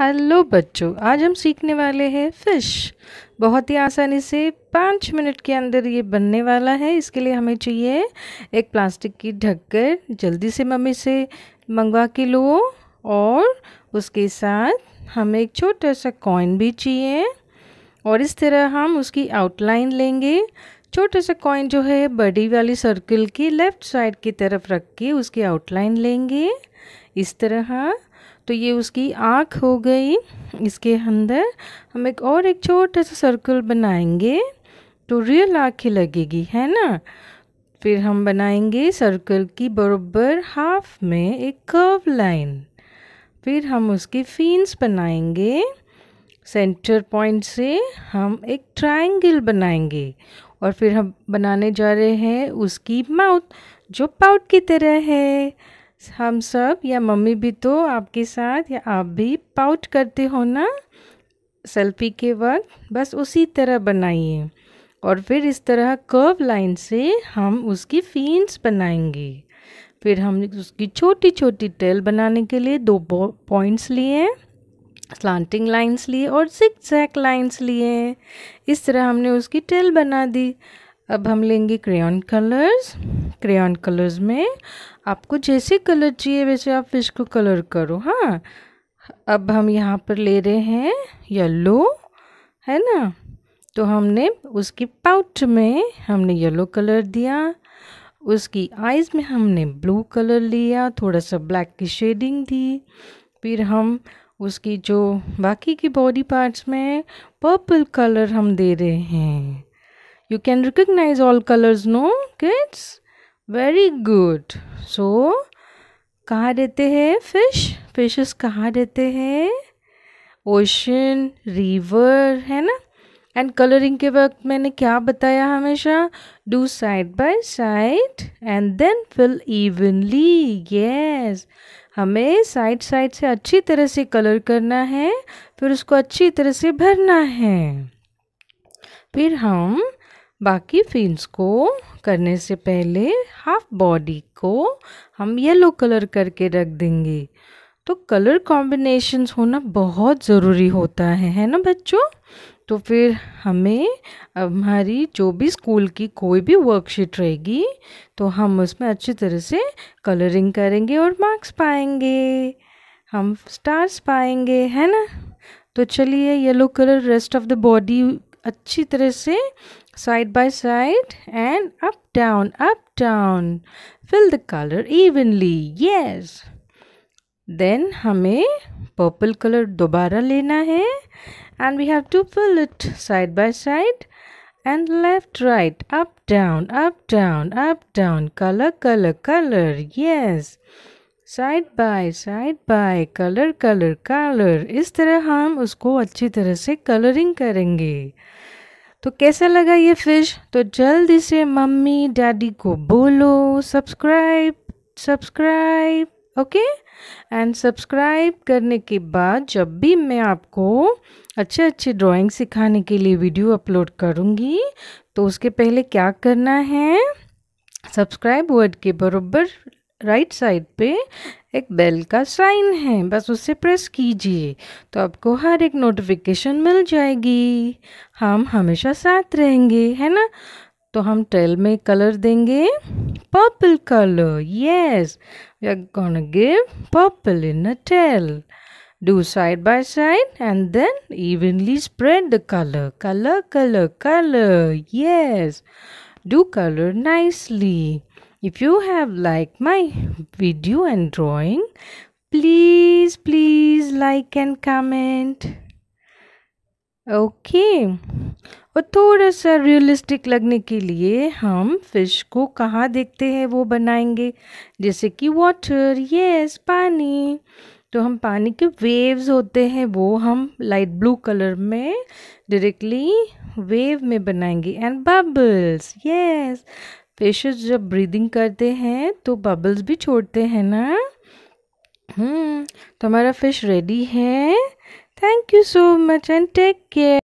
Hello बच्चों आज हम सीखने वाले हैं फ़िश बहुत ही आसानी से पाँच मिनट के अंदर ये बनने वाला है इसके लिए हमें चाहिए एक प्लास्टिक की ढक्कर जल्दी से मम्मी से मंगवा के लो और उसके साथ हमें एक छोटा सा कॉइन भी चाहिए और इस तरह हम उसकी आउटलाइन लेंगे छोटे से कॉइन जो है बड़ी वाली सर्कल की लेफ्ट साइड की तरफ रख के उसकी आउटलाइन लेंगे इस तरह तो ये उसकी आँख हो गई इसके अंदर हम एक और एक छोटा सा सर्कल बनाएंगे तो रियल ही लगेगी है ना फिर हम बनाएंगे सर्कल की बरोबर हाफ में एक कर्व लाइन फिर हम उसकी फीन्स बनाएंगे सेंटर पॉइंट से हम एक ट्रायंगल बनाएंगे और फिर हम बनाने जा रहे हैं उसकी माउथ जो पाउट की तरह है हम सब या मम्मी भी तो आपके साथ या आप भी पाउट करते हो ना सेल्फी के वक्त बस उसी तरह बनाइए और फिर इस तरह कर्व लाइन से हम उसकी फीन्स बनाएंगे फिर हम उसकी छोटी छोटी टेल बनाने के लिए दो पॉइंट्स लिए हैं स्लांटिंग लाइंस लिए और जिक जैक लाइंस लिए हैं इस तरह हमने उसकी टेल बना दी अब हम लेंगे क्रेन कलर्स क्रेन कलर्स में आपको जैसे कलर चाहिए वैसे आप फिश को कलर करो हाँ अब हम यहाँ पर ले रहे हैं येलो है ना तो हमने उसकी पाउट में हमने येलो कलर दिया उसकी आइज़ में हमने ब्लू कलर लिया थोड़ा सा ब्लैक की शेडिंग दी फिर हम उसकी जो बाकी की बॉडी पार्ट्स में पर्पल कलर हम दे रहे हैं you can recognise all colours no kids very good so कहाँ रहते हैं फिश फिशेस कहाँ रहते हैं ओशन रिवर है ना एंड कलरिंग के वक्त मैंने क्या बताया हमेशा do side by side and then fill evenly yes हमें साइड साइड से अच्छी तरह से कलर करना है फिर उसको अच्छी तरह से भरना है फिर हम बाकी फिन्स को करने से पहले हाफ बॉडी को हम येलो कलर करके रख देंगे तो कलर कॉम्बिनेशंस होना बहुत ज़रूरी होता है है ना बच्चों तो फिर हमें हमारी जो भी स्कूल की कोई भी वर्कशीट रहेगी तो हम उसमें अच्छी तरह से कलरिंग करेंगे और मार्क्स पाएंगे हम स्टार्स पाएंगे है ना तो चलिए yellow colour rest of the body अच्छी तरह से side by side and up down up down fill the colour evenly yes then हमें पर्पल कलर दोबारा लेना है and we have to pull it side by side and left right up down up down up down color color color yes side by side by colour colour colour इस तरह हम उसको अच्छी तरह से कलरिंग करेंगे तो कैसा लगा ये फ़िश तो जल्दी से मम्मी डैडी को बोलो subscribe subscribe okay and subscribe करने के बाद जब भी मैं आपको अच्छे अच्छे ड्राइंग सिखाने के लिए वीडियो अपलोड करूँगी तो उसके पहले क्या करना है सब्सक्राइब वर्ड के बरोबर राइट साइड पे एक बेल का साइन है बस उसे प्रेस कीजिए तो आपको हर एक नोटिफिकेशन मिल जाएगी हम हमेशा साथ रहेंगे है ना तो हम टेल में कलर देंगे purple color. Yes, we are gonna give purple in a tail. Do side by side and then evenly spread the color. Color, color, color. Yes, do color nicely. If you have liked my video and drawing, please, please like and comment. Okay. और थोड़ा सा realistic लगने के लिए हम fish को कहाँ देखते हैं वो बनाएंगे जैसे कि वाटर यस पानी तो हम पानी के वेव्स होते हैं वो हम लाइट ब्लू कलर में डायरेक्टली वेव में बनाएंगे एंड बबल्स यस फिश जब ब्रीदिंग करते हैं तो बबल्स भी छोड़ते हैं ना हम्म तो हमारा फिश रेडी है thank you so much and take care